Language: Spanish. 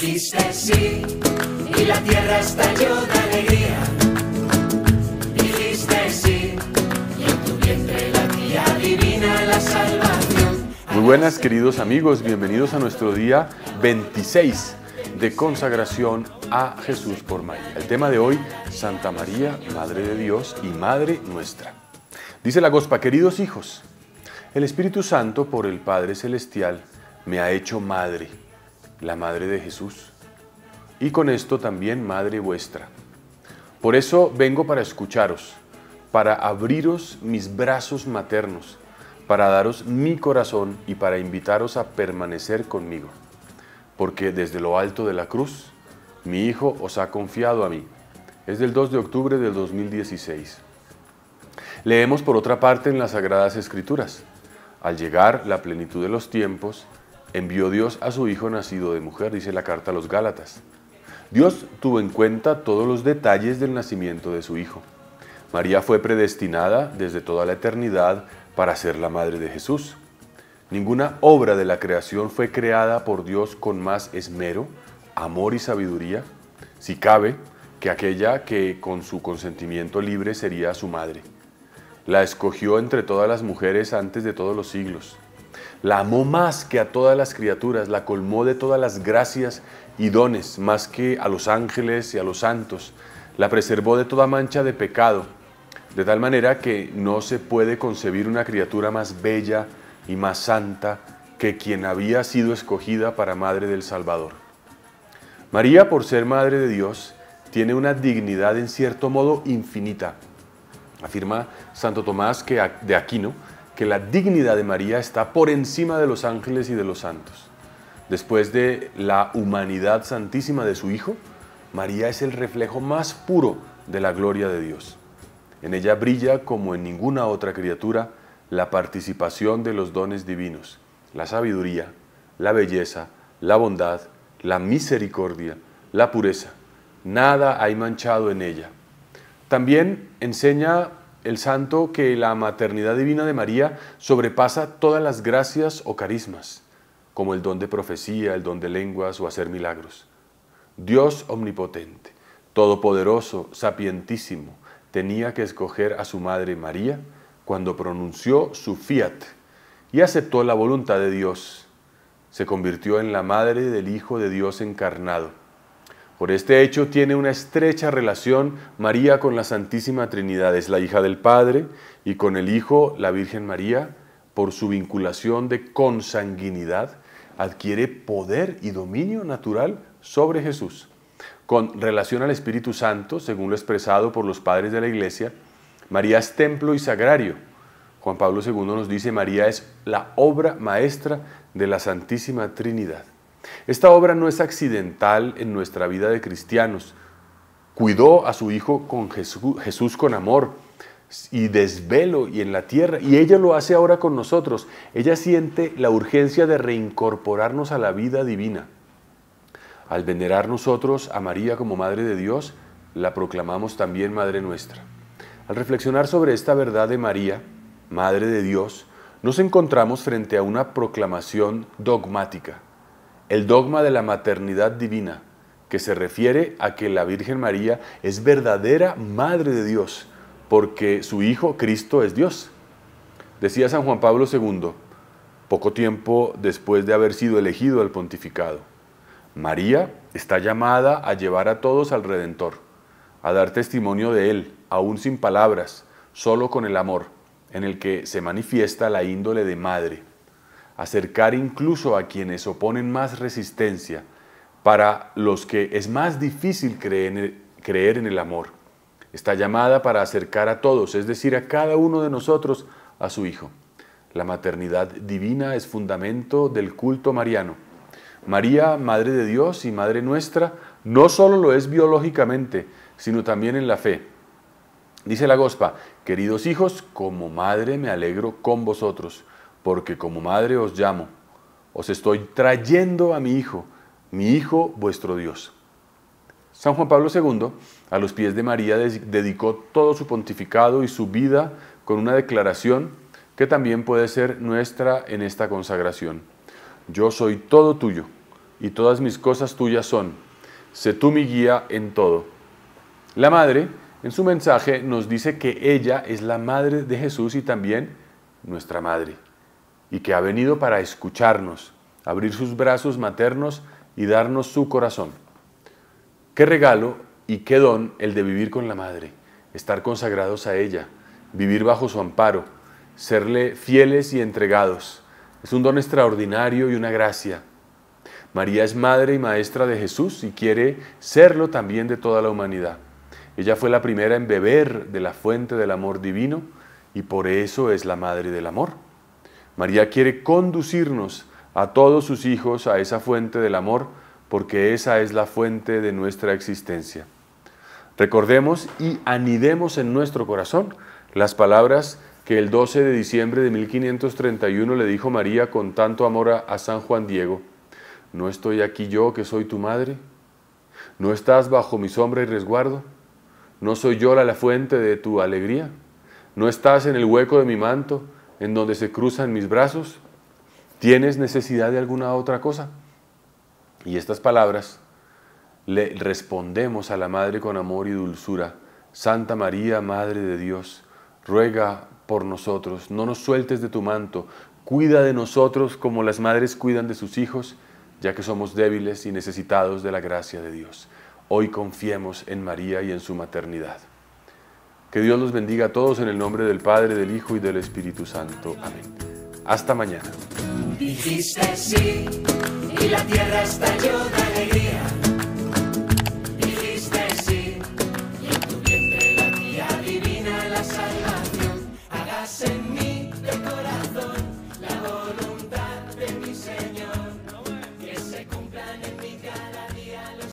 Dijiste sí y la tierra estalló de alegría. Dijiste y en tu vientre divina la salvación. Muy buenas queridos amigos, bienvenidos a nuestro día 26 de consagración a Jesús por María. El tema de hoy, Santa María, Madre de Dios y Madre nuestra. Dice la Gospa, queridos hijos, el Espíritu Santo por el Padre Celestial me ha hecho madre la Madre de Jesús, y con esto también Madre vuestra. Por eso vengo para escucharos, para abriros mis brazos maternos, para daros mi corazón y para invitaros a permanecer conmigo. Porque desde lo alto de la cruz, mi Hijo os ha confiado a mí. Es del 2 de octubre del 2016. Leemos por otra parte en las Sagradas Escrituras. Al llegar la plenitud de los tiempos, envió Dios a su Hijo nacido de mujer, dice la carta a los Gálatas. Dios tuvo en cuenta todos los detalles del nacimiento de su Hijo. María fue predestinada desde toda la eternidad para ser la madre de Jesús. Ninguna obra de la creación fue creada por Dios con más esmero, amor y sabiduría, si cabe, que aquella que con su consentimiento libre sería su madre. La escogió entre todas las mujeres antes de todos los siglos la amó más que a todas las criaturas, la colmó de todas las gracias y dones, más que a los ángeles y a los santos. La preservó de toda mancha de pecado, de tal manera que no se puede concebir una criatura más bella y más santa que quien había sido escogida para Madre del Salvador. María, por ser Madre de Dios, tiene una dignidad en cierto modo infinita. Afirma Santo Tomás que de Aquino que la dignidad de María está por encima de los ángeles y de los santos. Después de la humanidad santísima de su Hijo, María es el reflejo más puro de la gloria de Dios. En ella brilla, como en ninguna otra criatura, la participación de los dones divinos, la sabiduría, la belleza, la bondad, la misericordia, la pureza. Nada hay manchado en ella. También enseña el santo que la maternidad divina de María sobrepasa todas las gracias o carismas, como el don de profecía, el don de lenguas o hacer milagros. Dios omnipotente, todopoderoso, sapientísimo, tenía que escoger a su madre María cuando pronunció su fiat y aceptó la voluntad de Dios. Se convirtió en la madre del Hijo de Dios encarnado por este hecho tiene una estrecha relación María con la Santísima Trinidad, es la hija del Padre y con el Hijo, la Virgen María, por su vinculación de consanguinidad, adquiere poder y dominio natural sobre Jesús. Con relación al Espíritu Santo, según lo expresado por los padres de la Iglesia, María es templo y sagrario. Juan Pablo II nos dice, María es la obra maestra de la Santísima Trinidad. Esta obra no es accidental en nuestra vida de cristianos. Cuidó a su hijo con Jesús, Jesús con amor y desvelo y en la tierra. Y ella lo hace ahora con nosotros. Ella siente la urgencia de reincorporarnos a la vida divina. Al venerar nosotros a María como Madre de Dios, la proclamamos también Madre nuestra. Al reflexionar sobre esta verdad de María, Madre de Dios, nos encontramos frente a una proclamación dogmática, el dogma de la maternidad divina, que se refiere a que la Virgen María es verdadera Madre de Dios, porque su Hijo Cristo es Dios. Decía San Juan Pablo II, poco tiempo después de haber sido elegido al pontificado, María está llamada a llevar a todos al Redentor, a dar testimonio de Él, aún sin palabras, solo con el amor, en el que se manifiesta la índole de madre acercar incluso a quienes oponen más resistencia, para los que es más difícil creer en el amor. Está llamada para acercar a todos, es decir, a cada uno de nosotros, a su Hijo. La maternidad divina es fundamento del culto mariano. María, Madre de Dios y Madre nuestra, no solo lo es biológicamente, sino también en la fe. Dice la Gospa, queridos hijos, como madre me alegro con vosotros porque como madre os llamo, os estoy trayendo a mi hijo, mi hijo vuestro Dios. San Juan Pablo II, a los pies de María, dedicó todo su pontificado y su vida con una declaración que también puede ser nuestra en esta consagración. Yo soy todo tuyo y todas mis cosas tuyas son. Sé tú mi guía en todo. La Madre, en su mensaje, nos dice que ella es la Madre de Jesús y también nuestra Madre y que ha venido para escucharnos, abrir sus brazos maternos y darnos su corazón. Qué regalo y qué don el de vivir con la Madre, estar consagrados a ella, vivir bajo su amparo, serle fieles y entregados. Es un don extraordinario y una gracia. María es madre y maestra de Jesús y quiere serlo también de toda la humanidad. Ella fue la primera en beber de la fuente del amor divino y por eso es la madre del amor. María quiere conducirnos a todos sus hijos a esa fuente del amor, porque esa es la fuente de nuestra existencia. Recordemos y anidemos en nuestro corazón las palabras que el 12 de diciembre de 1531 le dijo María con tanto amor a, San Juan Diego, ¿no estoy aquí yo que soy tu madre? ¿No estás bajo mi sombra y resguardo? ¿No soy yo la fuente de tu alegría? ¿No estás en el hueco de mi manto? en donde se cruzan mis brazos? ¿Tienes necesidad de alguna otra cosa? Y estas palabras le respondemos a la Madre con amor y dulzura. Santa María, Madre de Dios, ruega por nosotros, no nos sueltes de tu manto, cuida de nosotros como las madres cuidan de sus hijos, ya que somos débiles y necesitados de la gracia de Dios. Hoy confiemos en María y en su maternidad. Que Dios los bendiga a todos en el nombre del Padre, del Hijo y del Espíritu Santo. Amén. Hasta mañana. Dijiste y la tierra estalló de